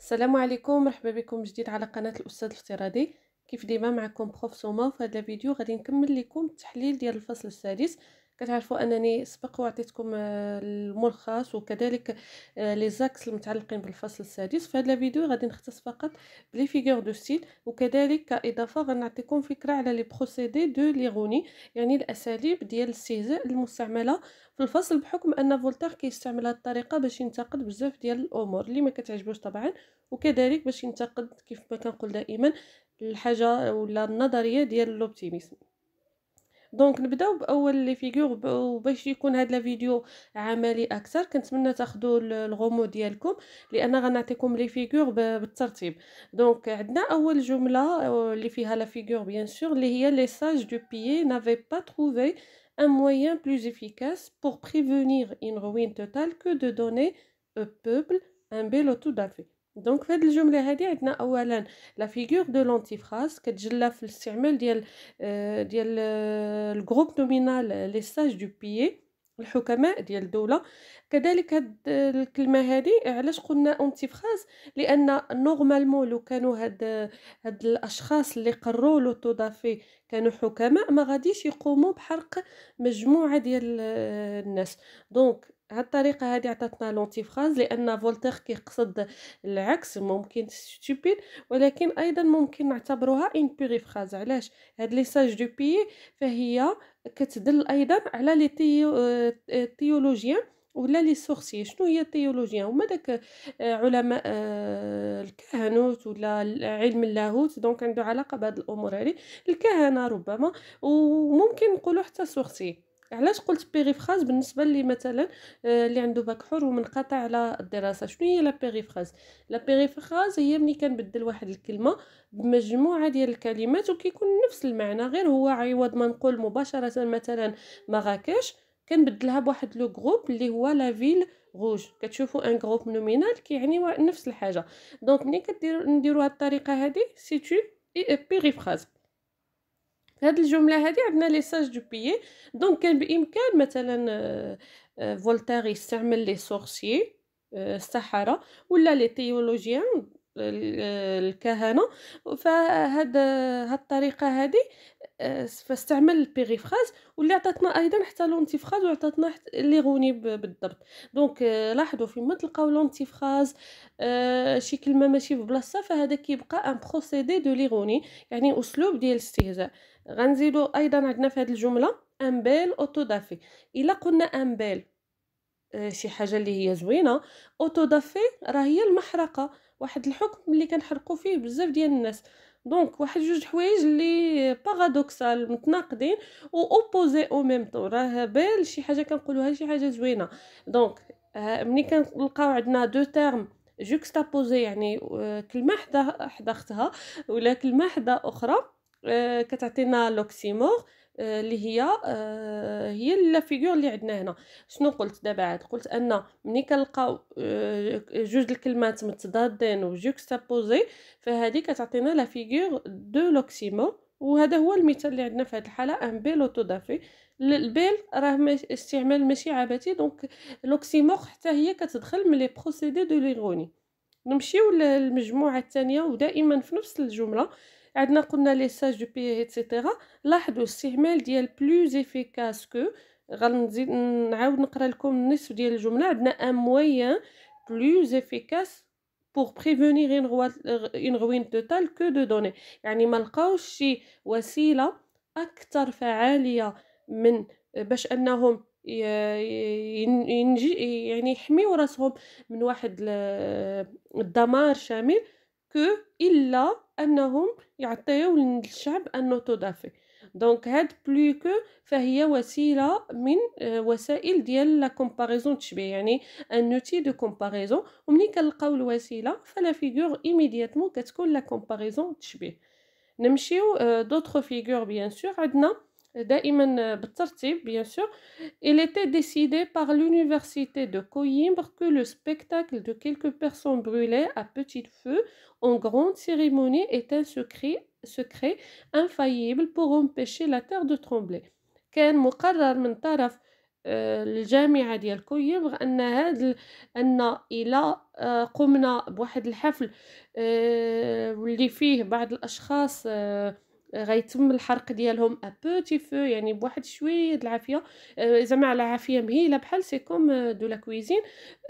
السلام عليكم مرحبا بكم جديد على قناه الاستاذ الافتراضي كيف ديما معكم بروف سوما وفي هذا الفيديو غادي نكمل لكم التحليل ديال الفصل السادس كتعرفوا انني سبق وعطيتكم الملخص آه، وكذلك آه، لي زاكس المتعلقين بالفصل السادس في هذا الفيديو غادي نختص فقط بلي فيغور دو ستيل وكذلك كاضافه غنعطيكم فكره على لي بروسيدي دو ليغوني يعني الاساليب ديال الاستهزاء المستعمله في الفصل بحكم ان فولتير كيستعمل هذه الطريقه باش ينتقد بزاف ديال الامور اللي ما كتعجبوش طبعا وكذلك باش ينتقد كيف ما كنقول دائما الحاجه ولا النظريه ديال الاوبتيميزم دونك نبداو باول لي فيغور باش يكون هذا الفيديو عملي اكثر كنتمنى تاخذوا الغومو ديالكم لان غنعطيكم لي فيغور بالترتيب دونك عندنا اول جمله اللي فيها لا فيغور بيان سور اللي هي لي ساج دو بيي نافاي با تروفي ان مويان بلوز افيكاس بور prévenir ان روين توتال كو دو دوني ا بوبل ان بيلو تو d'affaires. دونك في الجمله هادي عندنا اولا لا فيغور دو فراس كتجلى في الاستعمال ديال آه، ديال آه، الجروب نومينال آه، لي ساج دو بيي الحكماء ديال الدوله كذلك هاد الكلمه هادي علاش قلنا فراس لان نورمالمون لو كانوا هاد هاد الاشخاص اللي قروا لو تودافي كانوا حكماء ما غاديش يقوموا بحرق مجموعه ديال الناس دونك هاد الطريقه هذه عطاتنا لونتيفراز لان فولتير كيقصد العكس ممكن ستوبيد ولكن ايضا ممكن نعتبروها ان فراز علاش هاد لي ساج دو بي فهي كتدل ايضا على لي آه، تيولوجيا ولا لي سورسي شنو هي التيولوجيا هما داك آه، علماء آه، الكهنوت ولا علم اللاهوت دونك عنده علاقه بهاد الامور هذه الكهنه ربما وممكن نقولوا حتى سورسي علاش قلت بيريفراز بالنسبه اللي مثلا آه، اللي عنده باك حر ومنقطع على الدراسه شنو هي لا بيريفراز لا بيريفراز هي ملي كنبدل واحد الكلمه بمجموعه ديال الكلمات وكيكون نفس المعنى غير هو عوض ما نقول مباشره مثلا مراكش كنبدلها بواحد لو غروب اللي هو لا فيل غوج كتشوفوا ان غروب نومينال كيعني نفس الحاجه دونك ملي كديروا نديروا هاد الطريقه هذه اي تو بيريفراز هاد الجمله هذه عندنا لي ساج دو بي دونك كان بامكان مثلا آه، آه، فولتير يستعمل لي سورسي آه، السحره ولا لي تيولوجيان الكهنه فهاد هاد الطريقه هذه آه، فاستعمل فراز واللي عطاتنا ايضا حتى فراز وعطاتنا حتى لي غوني بالضبط دونك آه، لاحظوا فيما تلقاو لونتي فراز آه، شي كلمه ماشي في بلاصتها فهذا كيبقى ان بروسيدي دو ليغوني يعني اسلوب ديال الاستهزاء غنزيدو ايضا عندنا في هذه الجمله ان بيل اوتو دافي الا قلنا ان بيل شي حاجه اللي هي زوينه اوتو دافي راه هي المحرقه واحد الحكم اللي كنحرقوا فيه بزاف ديال الناس دونك واحد جوج حوايج اللي بارادوكسال متناقضين و اوبوزي او ميم طو راه بال شي حاجه كنقولوها شي حاجه زوينه دونك ملي كنلقاو عندنا دو تيرم جوكستابوزي يعني آه، كلمه حدا حدا اختها ولا كلمه حدا اخرى آه، كتعطينا لوكسيمور اللي هي آه، هي فيغور اللي عندنا هنا شنو قلت دابا عاد قلت ان ملي كنلقاو آه، جوج الكلمات متضادين وجوكسابوزي فهذه كتعطينا فيغور دو لوكسيمو وهذا هو المثال اللي عندنا في هذه الحاله ان بيل اوتودافي البيل راه استعمال ماشي عبثي دونك لوكسيمو حتى هي كتدخل من لي بروسيدي دو ليغوني نمشيو للمجموعه الثانيه ودائما في نفس الجمله عندنا قلنا لي ساج دو بي ايتترا لاحظوا الاستعمال ديال بلوز افيكاس كو غنزيد نعاود نقرا لكم النصف ديال الجمله عندنا ان مويان بلوز افيكاس pour prévenir une, roi, une ruine totale que de donner يعني ما لقاوش شي وسيله اكثر فعاليه من باش انهم ينجي يعني يحميو راسهم من واحد الدمار شامل كو الا انهم يعطيو للشعب انو دافي دونك هاد بلو كو فهي وسيله من وسائل ديال لا كومباريزون تشبيه يعني ان اوتي دو كومباريزون وملي كنلقاو الوسيله فلا فيغور ايميدياتمون كتكون لا كومباريزون تشبيه نمشيو دوطخ فيغور بيان سور عندنا bien sûr il était décidé par l'université de Coimbre que le spectacle de quelques personnes brûlées à petit feu en grande cérémonie est un secret secret infaillible pour empêcher la terre de trembler كان مقرر من طرف الجامعة ديال كويبغ أن هذا أن الى قمنا بواحد الحفل اللي فيه بعض الأشخاص غيتم الحرق ديالهم ا بوتي فو يعني بواحد شويه العافيه آه، زعما على عافيه مهيله بحال سي كوم دو لا كويزين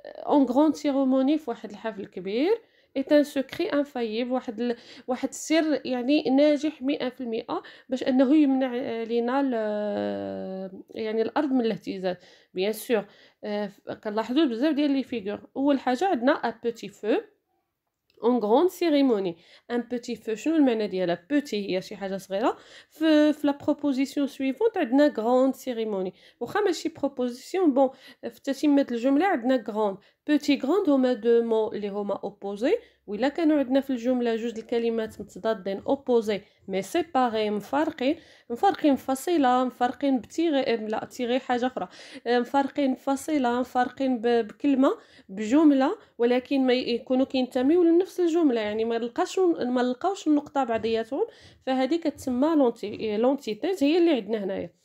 اون غران سيرموني فواحد الحفل كبير ايت ان سكري انفايب واحد ال... واحد السر يعني ناجح 100% باش انه يمنع لينا ل... آه، يعني الارض من الاهتزاز بيان آه، سور كنلاحظوا بزاف ديال لي فيغور اول حاجه عندنا ا بوتي فو une grande cérémonie. Un petit fou, je suis allé à la petite, il y a quelque chose la proposition suivante, on a une grande cérémonie. Vous savez proposition, bon, euh, il mettre le a une grande. بوتي غراند هما دو مو اللي هما اوبوزي الا كانوا عندنا في الجمله جوج الكلمات متضادين اوبوزي مي سيباري مفارقين مفارقين فصيله مفارقين بتيغي لا تيغي حاجه اخرى مفارقين فصيله مفارقين بكلمه بجمله ولكن ما يكونوا كينتميو لنفس الجمله يعني ما نلقاش ما نلقاوش النقطه بعضياتهم فهذه كتسمى لونتي لونتيتيز هي اللي عندنا هنايا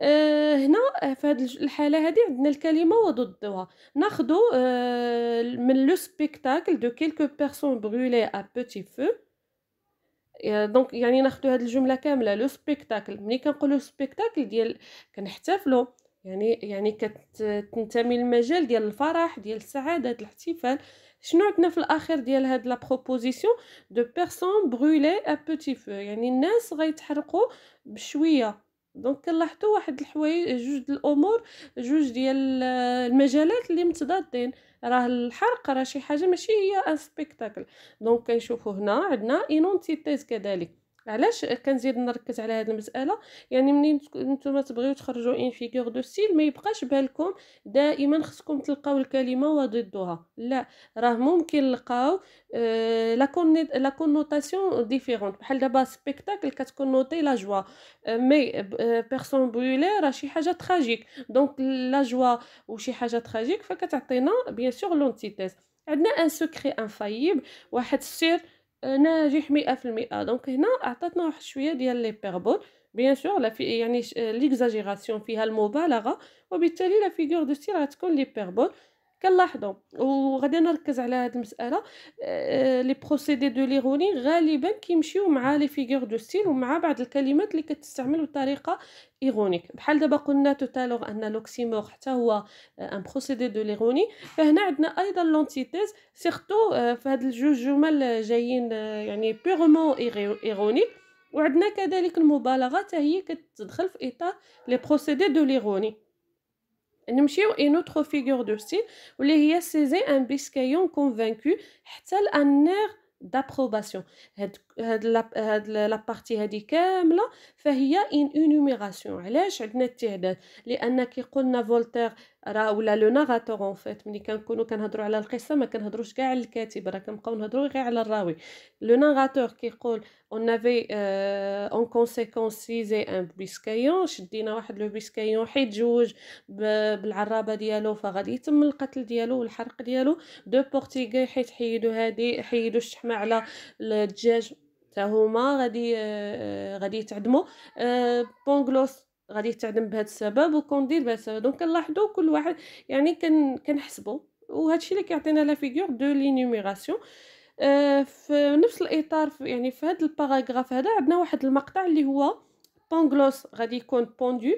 آه، هنا آه، في هذه الحاله هذه عندنا الكلمه وضدها ناخذ آه، من لو سبيكتاكل دو كيلكو بيرسون برولي ا بوتي فو دونك يعني ناخذ هذه الجمله كامله لو سبيكتاكل ملي كنقولوا سبيكتاكل ديال كنحتفلوا يعني يعني كتنتمي للمجال ديال الفرح ديال السعاده الاحتفال شنو عندنا في الاخر ديال هاد لا بروبوزيسيون دو بيرسون برولي ا بوتي فو يعني الناس غيتحرقوا بشويه دونك كنلاحظوا واحد الحوايج جوج الامور جوج ديال آه، المجالات اللي متضادين راه الحرق راه شي حاجه ماشي هي ان سبيكتاكل دونك كنشوفوا هنا عندنا اينونتيتيز كذلك علاش كنزيد نركز على هذه المساله يعني منين نتوما تبغيو تخرجوا ان فيغور دو ستيل ما يبقاش بالكم دائما خصكم تلقاو الكلمه وضدها لا راه ممكن نلقاو آه لا كونوتاسيون ديفيرون بحال دابا سبيكتاكل كتكون نوتي لا جوا مي بيرسون بويلي راه شي حاجه تراجيك دونك لا جوا وشي حاجه تراجيك فكتعطينا بيان سور لونتيتيز عندنا ان سكري انفايب واحد السر ناجح مئة دونك هنا عطاتنا واحد شويه ديال لي بيربول بيان سور لا في يعني ليكزاجيراسيون فيها المبالغه وبالتالي لا فيغور دو ستيل غتكون لي بيربول كنلاحظوا وغادي نركز على هذه المساله آه، لي بروسيدي دو ليغوني غالبا كيمشيو مع لي فيغور دو ستيل ومع بعض الكلمات اللي كتستعمل بطريقه ايغونيك بحال دابا قلنا توتالوغ ان لوكسيمور حتى هو ان بروسيدي دو ليغوني فهنا عندنا ايضا لونتيتيز سيرتو آه، في هاد الجوج جمل جايين آه، يعني بيغمون ايغونيك وعندنا كذلك المبالغه حتى هي كتدخل في اطار لي بروسيدي دو ليغوني Nous une autre figure de style où il y un biscaillon convaincu qui a un air d'approbation. هاد لاب هاد بارتي هادي كامله فهي ان انوميراسيون علاش عندنا التعداد لان كي قلنا فولتير راه ولا لو ناراتور اون فيت ملي كنكونوا كنهضروا على القصه ما كنهضروش كاع على الكاتب راه كنبقاو نهضروا غير على الراوي لو ناراتور كيقول اون افي اون كونسيكونس سيزي ان بيسكايون شدينا واحد لو بيسكايون حيت جوج بالعرابه ديالو فغادي يتم القتل ديالو والحرق ديالو دو بورتيغي حيت حيدوا هادي حيدوا الشحمه على الدجاج هما غادي آه، غادي يتعدموا آه، بونغلوس غادي يتعدم بهذا السبب وكونديل بهذا السبب دونك كنلاحظوا كل واحد يعني كن كنحسبوا وهذا الشيء اللي كيعطينا لا فيغور دو لينيميراسيون آه، في نفس الاطار في يعني في هذا الباراغراف هذا عندنا واحد المقطع اللي هو بونغلوس غادي يكون بوندو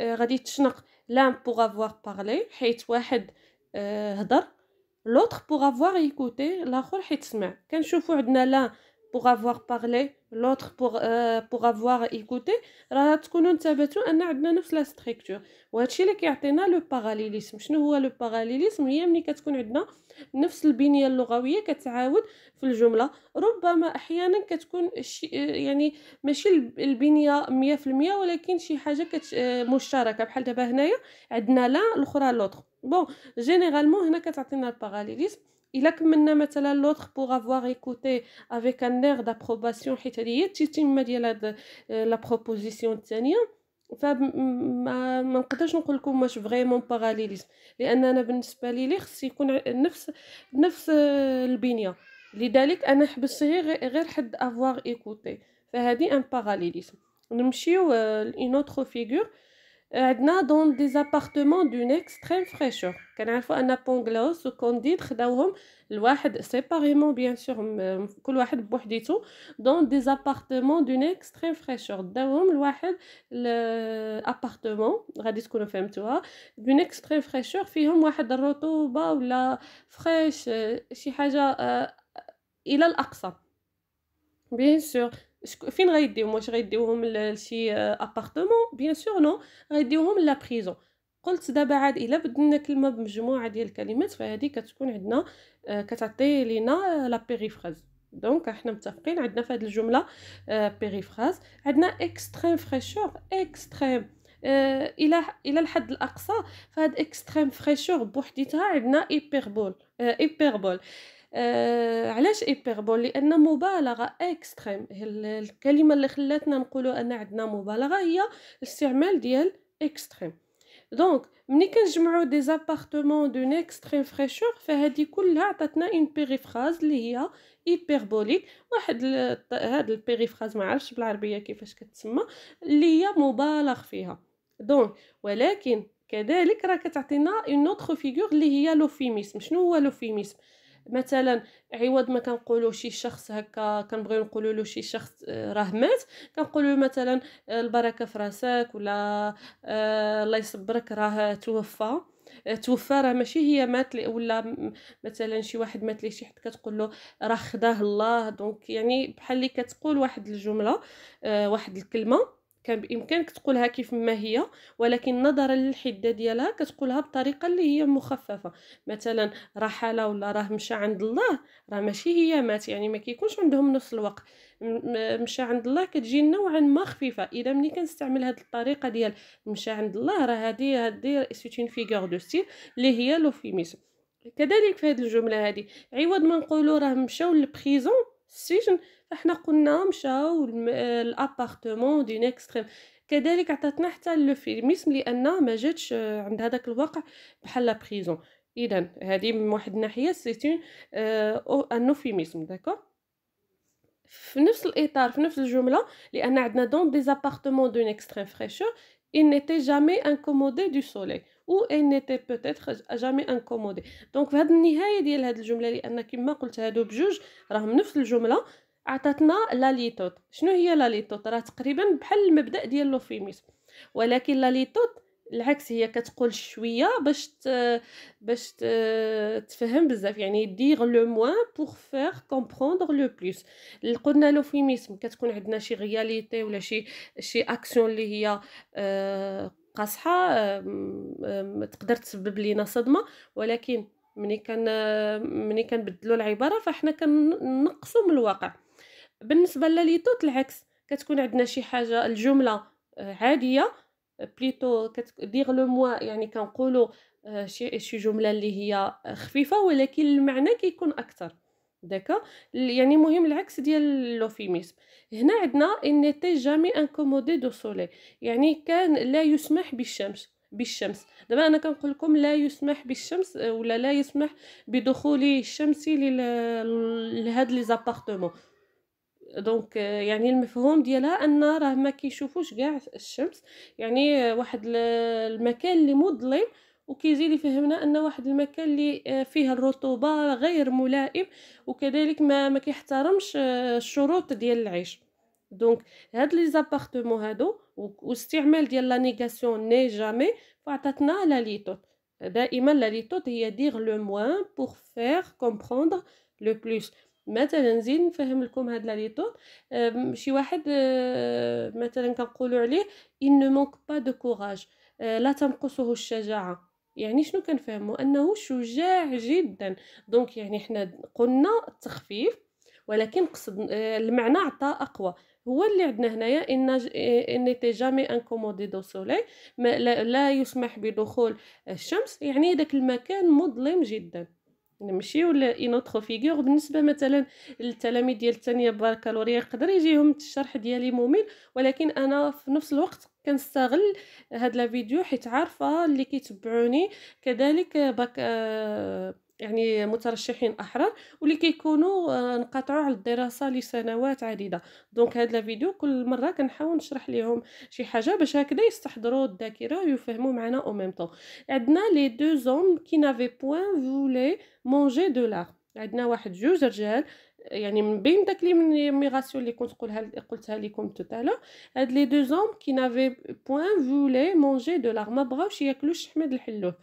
غادي تشنق لان بوغ افوار بارلي حيت واحد هضر لوتر بوغ افوار ايكوتي لاخر حيت سمع كنشوفوا عندنا لان pour avoir parlé l'autre pour euh, pour avoir écouté راه تكونوا انتبهتوا ان عندنا نفس لا ستركتور وهادشي اللي كيعطينا لو باراليليزم شنو هو لو باراليليزم هي ملي كتكون عندنا نفس البنيه اللغويه كتعاود في الجمله ربما احيانا كتكون شي يعني ماشي البنيه 100% ولكن شي حاجه كت آه، مشتركه بحال دابا هنايا عندنا لا الاخرى لوطر بون جينيرالمون هنا كتعطينا الباراليليزم الا كملنا مثلا لوتر بوغ افوار ايكوتي افيك ان اير دابروباسيون حيت هي التتمه ديال هاد لا بروبوزيسيون الثانيه فما ما نقدرش نقول لكم واش فريمون باراليليزم لان انا بالنسبه لي لي خص يكون نفس نفس البنيه لذلك انا حبس غير غير حد افوار ايكوتي فهذه ان باراليليزم نمشيو لاين اوتر فيغور dans des appartements d'une extrême fraîcheur I n'importe où à napoleon ce dit séparément bien sûr euh, que dans des appartements d'une extrême fraîcheur d'un l'appartement radis tu d'une extrême fraîcheur il a l'accent bien sûr فين غيديوهم واش غيديوهم لشي ابارتمون بيان سور نو غيديوهم لا بريزون قلت دابا عاد الا بدلنا كلمه بمجموعه ديال الكلمات فهادي كتكون عندنا كتعطي لينا لا بيريفراز دونك احنا متفقين عندنا في هذه الجمله بيريفراز عندنا اكستريم فريشور اكستريم الى الى الحد الاقصى فهاد اكستريم فريشور بوحديتها عندنا ايبربول ايبربول آه علاش ايبيربول لان مبالغه اكستريم الكلمه اللي خلاتنا نقولوا ان عندنا مبالغه هي الاستعمال ديال اكستريم دونك ملي كنجمعوا دي زابارتمون دون اكستريم فريشور فهادي كلها عطاتنا اون بيريفراز اللي هي ايبربوليك واحد هاد البيريفراز ما عرفش بالعربيه كيفاش كتسمى اللي هي مبالغ فيها دونك ولكن كذلك راه كتعطينا اون اوتر فيغور اللي هي لوفيميسم شنو هو لوفيميسم مثلا عوض ما كنقولوا شي شخص هكا كنبغيو نقولوا له شي شخص آه، راه مات كنقولوا مثلا آه، البركه في راسك ولا آه، الله يصبرك راه توفى توفى راه ماشي هي مات ولا مثلا شي واحد مات ليه شي حد كتقول له راه خداه الله دونك يعني بحال اللي كتقول واحد الجمله واحد الكلمه كان بامكانك تقولها كيف ما هي ولكن نظرا للحده ديالها كتقولها بطريقه اللي هي مخففه مثلا رحل ولا راه مشى عند الله راه ماشي هي مات يعني ما كيكونش عندهم نفس الوقت مشى عند الله كتجي نوعا ما خفيفه اذا ملي كنستعمل هذه الطريقه ديال مشى عند الله راه هذه هذه سيتين فيغور دو ستيل اللي هي لوفيميزم كذلك في هذه الجمله هذه عوض ما نقولوا راه مشاو للبريزون السجن احنا قلنا مشاو الابارتمون دون اكستريم كذلك عطاتنا حتى الفيلميسم لان ما جاتش عند هذاك الواقع بحال لا بريزون اذا هذه من واحد الناحيه سيتي ان اوفيميسم داكور في نفس الاطار في نفس الجمله لان عندنا دون دي زابارتمون دون اكستريم فريشور il n'était jamais incommodé du soleil ou il n'était peut-être jamais incommodé دونك في هذه النهايه ديال هذه الجمله لان كما قلت هادو بجوج راهم نفس الجمله عطاتنا لاليتوت شنو هي لاليتوت راه تقريبا بحال المبدا ديال لوفيميس ولكن لاليتوت العكس هي كتقول شويه باش ت... باش ت... تفهم بزاف يعني دير لو موان بور فير كومبروندر لو بلوس قلنا لوفيميسم كتكون عندنا شي رياليتي ولا شي شي اكسيون اللي هي آه، قاصحه تقدر تسبب لينا صدمه ولكن ملي كان ملي كنبدلوا العباره فاحنا كننقصوا من الواقع بالنسبه لليتوت العكس كتكون عندنا شي حاجه الجمله آه، عاديه بليتو كتدير لو موا يعني كنقولوا آه، شي شي جمله اللي هي آه، خفيفه ولكن المعنى كيكون اكثر داكا يعني مهم العكس ديال لوفيميزم هنا عندنا ان تي جامي انكومودي دو سولي يعني كان لا يسمح بالشمس بالشمس دابا انا كنقول لكم لا يسمح بالشمس ولا لا يسمح بدخول الشمس لهاد لي زابارتمون دونك يعني المفهوم ديالها ان راه ما كيشوفوش كاع الشمس يعني آه، واحد المكان اللي مظلم وكيزيد يفهمنا ان واحد المكان اللي آه، فيه الرطوبه غير ملائم وكذلك ما ما كيحترمش آه، الشروط ديال العيش دونك هاد لي زابارتمون هادو واستعمال ديال لا نيغاسيون ني جامي فعطاتنا لا ليتوت دائما لا ليتوت هي دير لو موان بور فير كومبروندر لو بلوس مثلا نزيد نفهم لكم هاد لا ليتون شي واحد آه، مثلا كنقولوا عليه ان ne با دو de آه، لا تنقصه الشجاعه يعني شنو كنفهموا انه شجاع جدا دونك يعني حنا قلنا التخفيف ولكن قصد آه، المعنى عطى اقوى هو اللي عندنا هنايا ان ان تي جامي انكومودي دو سولي لا يسمح بدخول الشمس يعني داك المكان مظلم جدا نمشيو اون اوتر فيغور بالنسبه مثلا للتلاميذ ديال الثانيه بالبكالوريا يقدر يجيهم الشرح ديالي ممل ولكن انا في نفس الوقت كنستغل هاد لا فيديو حيت عارفه اللي كيتبعوني كذلك باك آه يعني مترشحين احرار واللي كيكونوا انقطعوا آه، على الدراسه لسنوات عديده دونك هذا الفيديو كل مره كنحاول نشرح لهم شي حاجه باش هكذا يستحضروا الذاكره ويفهموا معنا او ميم طون عندنا لي دو زوم كي نافي بوين فولي مونجي دو لا عندنا واحد جوج رجال يعني من بين داك لي ميغاسيون اللي كنت قولها قلتها لكم توتالو هاد لي دو زوم كي نافي بوين فولي مونجي دو لا ما بغاوش ياكلوا الشحمه الحلوه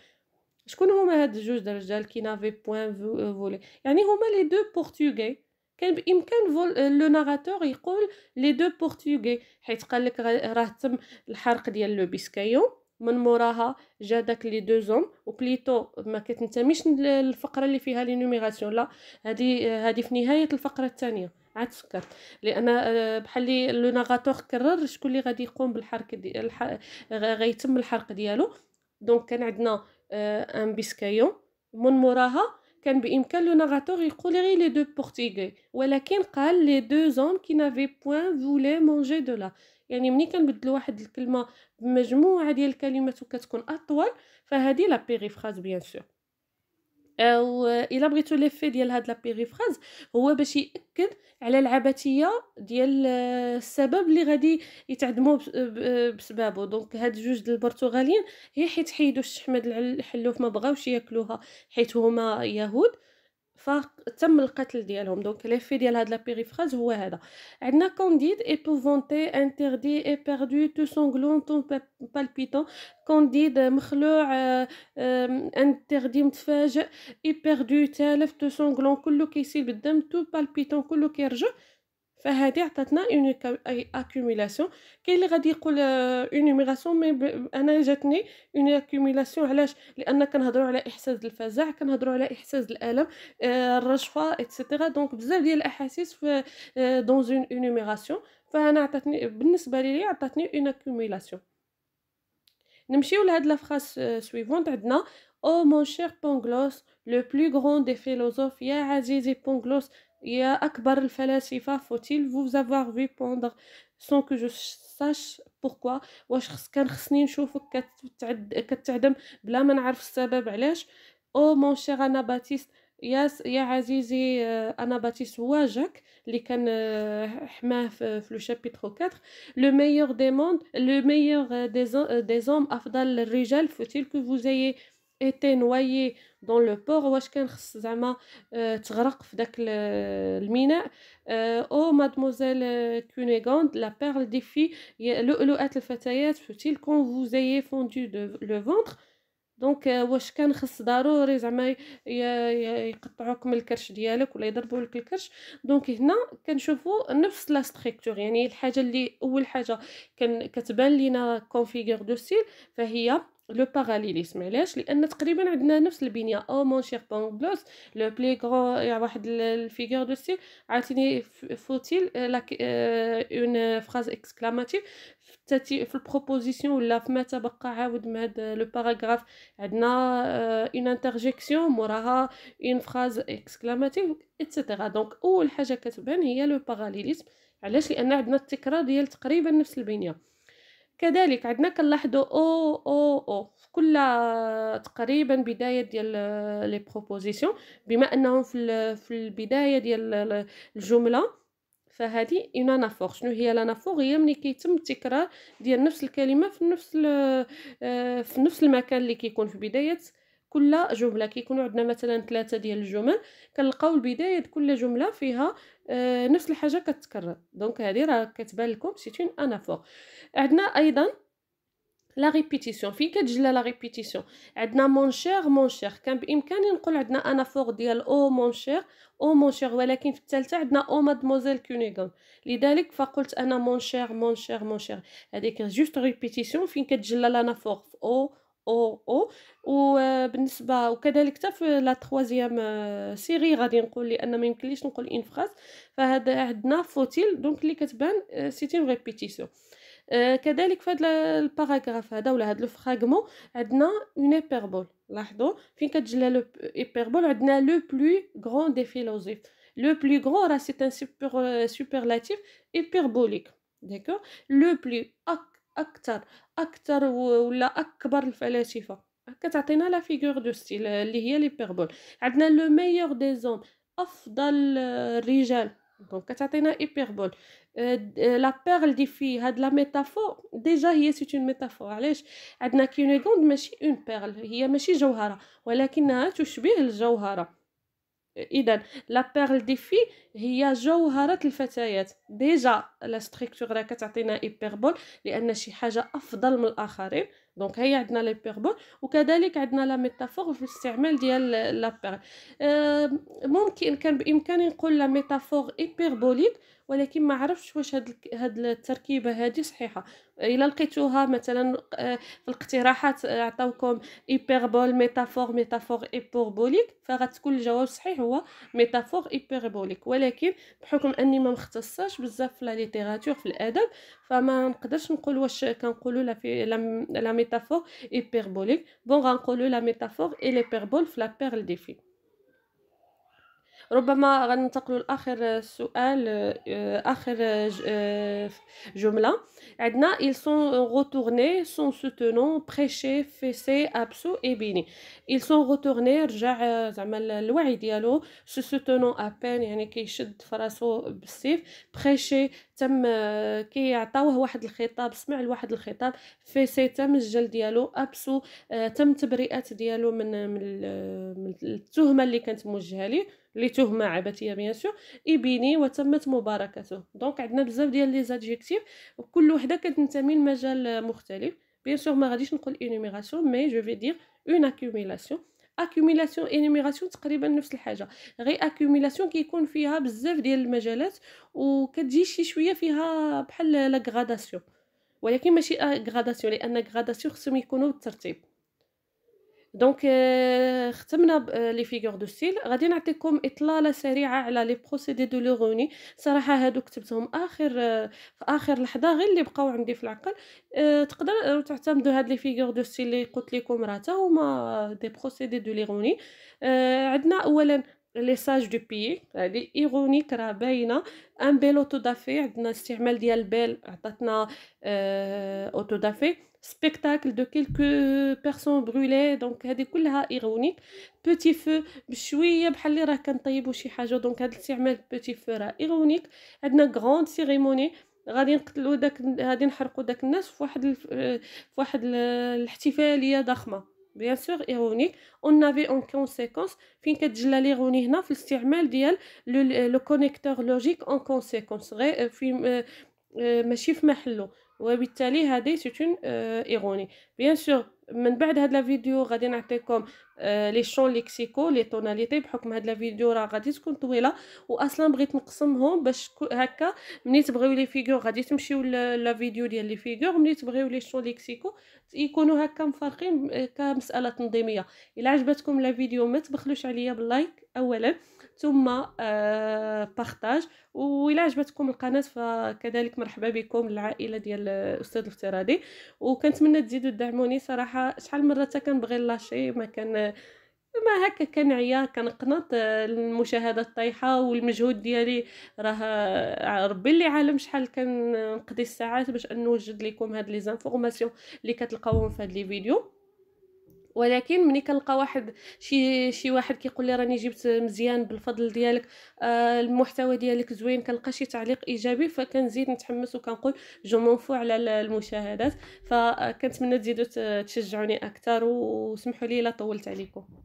شكون هما هاد الجوج الرجال كي نافي بوين فولي يعني هما لي دو بورتوغي كان بامكان فول لو ناراتور يقول لي دو بورتوغي حيت قال لك راه تم الحرق ديال لو بيسكايون من موراها جا داك لي دو زوم وبليتو ما كتنتميش للفقره اللي فيها لي نوميراسيون لا هادي هادي في نهايه الفقره الثانيه عاد سكر لان آه، بحال لي لو ناغاتور كرر شكون اللي غادي يقوم بالحرق ديال الح... غيتم الحرق ديالو دونك كان عندنا ان آه، بيسكايون من موراها كان بامكان لو ناراتور يقول غير لي دو بورتيغي ولكن قال لي دو زوم كي نافي بوين فولي مونجي دو لا يعني ملي كنبدلو واحد الكلمه بمجموعه ديال الكلمات وكتكون اطول فهذه لا بيريفراز بيان سور او الا بغيتو ليفي ديال هاد لابيغي فراز هو باش ياكد على العبثيه ديال آه، السبب اللي غادي يتعدموا آه، آه، بسبابه دونك هاد جوج البرتغاليين هي حيت حيدوا الشحمه الحلوف ما بغاوش ياكلوها حيت هما يهود c'est le donc l'effet de la périphrase. ou elle a candide épouvantée interdit éperdu tout sanglant, tout palpitant candide euh, euh, interdit m'a éperdu tout tout tout palpitant tout فهادي عطاتنا اون اكوميلاسيون كاين اللي غادي يقول اونيميراسيون آه، مي انا جاتني اون اكوميلاسيون علاش لان كنهضروا على احساس الفزع كنهضروا على احساس الالم الرجفه اتسيتيرا دونك بزاف ديال الاحاسيس في دون اون اونيميراسيون فانا عطاتني بالنسبه لي عطاتني اون اكوميلاسيون نمشيو لهاد لا فراس سويفونت آه، عندنا او مون شير بونغلوس لو بلو غون دي فيلوزوف يا عزيزي بونغلوس يا أكبر فوتيل فو vous في vu سون كو جو ساش sache واش خص كان خصني نشوفك كتعد كتعدم بلا ما نعرف السبب علاش او مون شيغ انا باتيست يا يا عزيزي انا باتيس واجك اللي كان حماه في لو شابيترو 4 لو ميور دي موند لو ميور دي زوم افضل الرجال فوتيل كو que ايتي نوايي دون لو بور واش كان خص زعما تغرق في داك الميناء او مادموزيل كونيغوند لا بيرل دي في لؤلؤات الفتيات فوتيل كون فو زي فوندو لو فونتر دونك واش كان خص ضروري زعما يقطعوكم الكرش ديالك ولا يضربوا لك الكرش دونك هنا كنشوفوا نفس لا ستركتور يعني الحاجه اللي اول حاجه كان كتبان لينا كونفيغور دو سيل فهي لو باراليليزم علاش لان تقريبا عندنا نفس البنيه او مون شير بانغلوس لو بلي غران يعني واحد الفيغور دو ستيل عطيني فوتيل لاك اون فراز اكسكلاماتيف في البروبوزيسيون ولا في ما تبقى عاود مع هاد لو باراغراف عندنا اون euh, انترجيكسيون موراها اون فراز اكسكلاماتيف ايتترا دونك اول حاجه كتبان هي لو باراليليزم علاش لان عندنا التكرار ديال تقريبا نفس البنيه كذلك عندنا كنلاحظوا او او او في كل تقريبا بدايه ديال لي بروبوزيسيون بما انهم في في البدايه ديال الجمله فهذه اون انافور شنو هي لانافور هي ملي كيتم التكرار ديال نفس الكلمه في نفس آه، في نفس المكان اللي كيكون في بدايه كل جمله كيكونوا عندنا مثلا ثلاثه ديال الجمل كنلقاو البدايه كل جمله فيها آه، نفس الحاجه كتكرر دونك هذه راه كتبان لكم سي انافور عندنا ايضا لا ريبيتيسيون فين كتجلى لا ريبيتيسيون عندنا مون شير مون شير كان بامكاني نقول عندنا انافور ديال او مون شير او مون شير ولكن في الثالثه عندنا او مادموزيل كونيغون لذلك فقلت انا مون شير مون شير مون شير هذيك جوست ريبيتيسيون فين كتجلى لانافور في او او او وبالنسبه وكذلك حتى في لا تروازيام آه، سيري غادي نقول لان ما يمكنليش نقول ان فراس فهذا عندنا فوتيل دونك اللي كتبان سيتين آه، ريبيتيسيون آه، كذلك في هذا الباراغراف هذا ولا هذا فراغمون عندنا اون ايبربول لاحظوا فين كتجلى لو ايبربول عندنا لو بلو غران دي فيلوزوف لو بلو غران راه سي ان سوبر سوبرلاتيف ايبربوليك داكور لو بلو اك اكثر اكثر ولا اكبر الفلاسفه كتعطينا لا فيغور دو ستيل اللي هي بيربول عندنا لو ميور دي زوم افضل الرجال آه، دونك كتعطينا ايبربول آه، آه، لا بيرل دي في هاد لا ميتافور ديجا هي سي اون ميتافور علاش عندنا كيونيغوند ماشي اون بيرل هي ماشي جوهره ولكنها تشبه الجوهره اذا لا بيرل دي في هي جوهره الفتيات ديجا لا ستركتور راه كتعطينا ايبيربول لان شي حاجه افضل من الاخرين دونك هي عندنا ليبيربول وكذلك عندنا لا ميتافور في الاستعمال ديال لا بيرل ممكن كان بامكاني نقول لا ميتافور ايبيربوليك ولكن ما عرفش واش هاد, هاد التركيبه هذه صحيحه الا لقيتوها مثلا آه، في الاقتراحات آه، عطاوكم ايبربول ميتافور ميتافور ايبوربوليك فغتكون الجواب صحيح هو ميتافور ايبربوليك ولكن بحكم اني ما مختصاش بزاف في لا ليتيراتور في الادب فما نقدرش نقول واش كنقولوا لا في لا ميتافور ايبربوليك بون غنقولوا لا ميتافور اي ليبربول في لا بيرل دي ربما غننتقلوا لاخر سؤال اخر جمله عندنا ils sont retournés sont soutenant prêché fessé absou et بيني ils sont retournés رجع زعما الوعي ديالو se soutenant à peine يعني كيشد فراسو بالسيف prêché تم آه، كي واحد الخطاب سمع لواحد الخطاب في سيتم الجلد ديالو ابسو آه، تم تبرئه ديالو من آه، من التهمه اللي كانت موجهه ليه اللي تهمه عبثيه بيان سور ايبيني وتمت مباركته دونك عندنا بزاف ديال لي زادجيكتيف وكل وحده كتنتمي لمجال مختلف بيان سور ما غاديش نقول انيميراسيون مي جو في دير اون اكوميلاسيون اكوميلاسيون انيميراسيون تقريبا نفس الحاجه غي اكوميلاسيون كيكون فيها بزاف ديال المجالات وكتجي شي شويه فيها بحال لا ولكن ماشي غراداسيون لان غراداسيون خصهم يكونوا بالترتيب دونك euh, ختمنا لي فيغور دو ستيل غادي نعطيكم اطلاله سريعه على لي بروسيدي دو لوغوني صراحه هادو كتبتهم اخر آه، في اخر لحظه غير اللي بقاو عندي في العقل آه، تقدروا آه، تعتمدوا هاد لي فيغور دو ستيل اللي قلت لكم راه حتى هما دي بروسيدي دو لوغوني عندنا اولا لي ساج دو بي هادي ايرونيك راه باينه ان بيل اوتو دافي عندنا استعمال ديال بيل عطاتنا اوتو دافي سبيكتاكل دو كيلكو بيرسون برولي دونك هذه كلها ايرونيك بوتي فو بشويه بحال اللي راه كنطيبو شي حاجه دونك هذا الاستعمال بوتي فو راه ايرونيك عندنا غروند سيريموني غادي نقتلوا داك غادي نحرقوا داك الناس في واحد في واحد الاحتفاليه ضخمه بيان سور ايرونيك اون افي اون كونسيكونس فين كتجلى ليروني هنا في الاستعمال ديال لو كونيكتور لوجيك اون كونسيكونس غير في ماشي في محلو Et Bitalé, c'est une euh, Bien sûr. من بعد هاد لا فيديو غادي نعطيكم لي شون ليكسيكو لي توناليتي بحكم هاد لا فيديو راه غادي تكون طويله واصلا بغيت نقسمهم باش هكا ملي تبغيو لي فيغور غادي تمشيو لا فيديو ديال لي فيغور ملي تبغيو لي شون ليكسيكو يكونوا هكا مفارقين آه، كمساله تنظيميه الا عجبتكم لا فيديو ما تبخلوش عليا باللايك اولا ثم آه بارطاج وإلا عجبتكم القناة فكذلك مرحبا بكم العائلة ديال الأستاذ آه، الافتراضي وكنتمنى تزيدوا تدعموني صراحة شحال شحال مره حتى كنبغي لاشي ما كان ما هكا كنعيا كنقنط آه، المشاهده الطايحه والمجهود ديالي راه آه، ربي اللي عالم شحال كنقضي الساعات باش نوجد لكم هاد لي زانفورماسيون اللي كتلقاوهم في هاد لي فيديو ولكن ملي كنلقى واحد شي شي واحد كيقول لي راني جبت مزيان بالفضل ديالك آه المحتوى ديالك زوين كنلقى شي تعليق ايجابي فكنزيد نتحمس وكنقول جو مونفو على المشاهدات فكنتمنى تزيدوا تشجعوني اكثر وسمحوا لي الا طولت عليكم